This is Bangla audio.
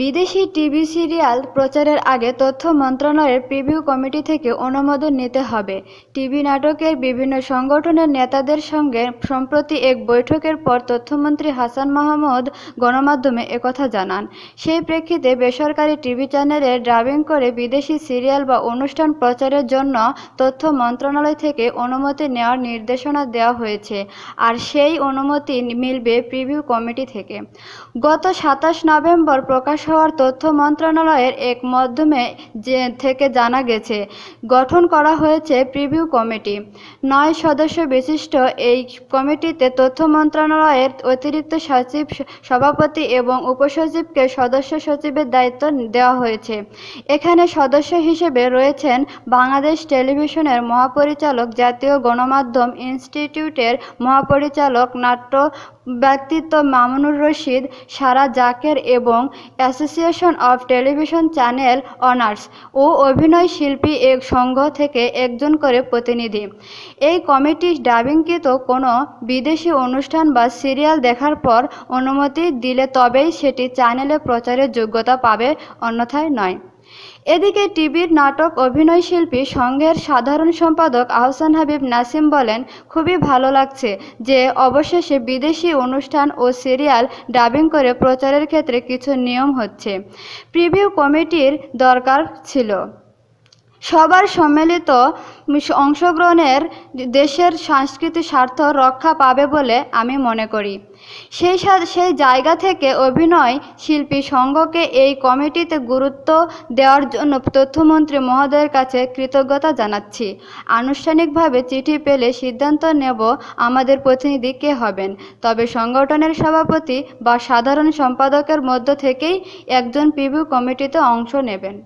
বিদেশি টিভি সিরিয়াল প্রচারের আগে তথ্য মন্ত্রণালয়ের প্রিভিউ কমিটি থেকে অনুমোদন নিতে হবে টিভি নাটকের বিভিন্ন সংগঠনের নেতাদের সঙ্গে সম্প্রতি এক বৈঠকের পর তথ্যমন্ত্রী হাসান মাহমুদ গণমাধ্যমে একথা জানান সেই প্রেক্ষিতে বেসরকারি টিভি চ্যানেলে ড্রাবিং করে বিদেশি সিরিয়াল বা অনুষ্ঠান প্রচারের জন্য তথ্য মন্ত্রণালয় থেকে অনুমতি নেওয়ার নির্দেশনা দেওয়া হয়েছে আর সেই অনুমতি মিলবে প্রিভিউ কমিটি থেকে গত সাতাশ নভেম্বর প্রকাশ হওয়ার তথ্য মন্ত্রণালয়ের এক মাধ্যমে থেকে জানা গেছে গঠন করা হয়েছে প্রিভিউ কমিটি নয় সদস্য বিশিষ্ট এই কমিটিতে তথ্য মন্ত্রণালয়ের অতিরিক্ত সচিব সভাপতি এবং উপসচিবকে সদস্য সচিবের দায়িত্ব দেওয়া হয়েছে এখানে সদস্য হিসেবে রয়েছেন বাংলাদেশ টেলিভিশনের মহাপরিচালক জাতীয় গণমাধ্যম ইনস্টিটিউটের মহাপরিচালক নাট্য ব্যক্তিত্ব মামুনুর রশিদ সারা জাকের এবং association of television channel owners ও অভিনয় শিল্পী এক সংঘ থেকে একজন করে প্রতিনিধি এই কমিটি ডাবিংকৃত কোনো বিদেশি অনুষ্ঠান বা সিরিয়াল দেখার পর অনুমতি দিলে তবেই সেটি চ্যানেলে প্রচারের যোগ্যতা পাবে অন্যথায় নয় এদিকে টিভির নাটক অভিনয়শিল্পী সংঘের সাধারণ সম্পাদক আহসান হাবিব নাসিম বলেন খুবই ভালো লাগছে যে অবশেষে বিদেশি অনুষ্ঠান ও সিরিয়াল ডাবিং করে প্রচারের ক্ষেত্রে কিছু নিয়ম হচ্ছে প্রিভিউ কমিটির দরকার ছিল সবার সম্মিলিত অংশগ্রহণের দেশের সাংস্কৃতিক স্বার্থ রক্ষা পাবে বলে আমি মনে করি সেই সেই জায়গা থেকে অভিনয় শিল্পী সংঘকে এই কমিটিতে গুরুত্ব দেওয়ার জন্য তথ্যমন্ত্রী মহোদয়ের কাছে কৃতজ্ঞতা জানাচ্ছি আনুষ্ঠানিকভাবে চিঠি পেলে সিদ্ধান্ত নেব আমাদের প্রতিনিধি কে হবেন তবে সংগঠনের সভাপতি বা সাধারণ সম্পাদকের মধ্য থেকেই একজন পিভিউ কমিটিতে অংশ নেবেন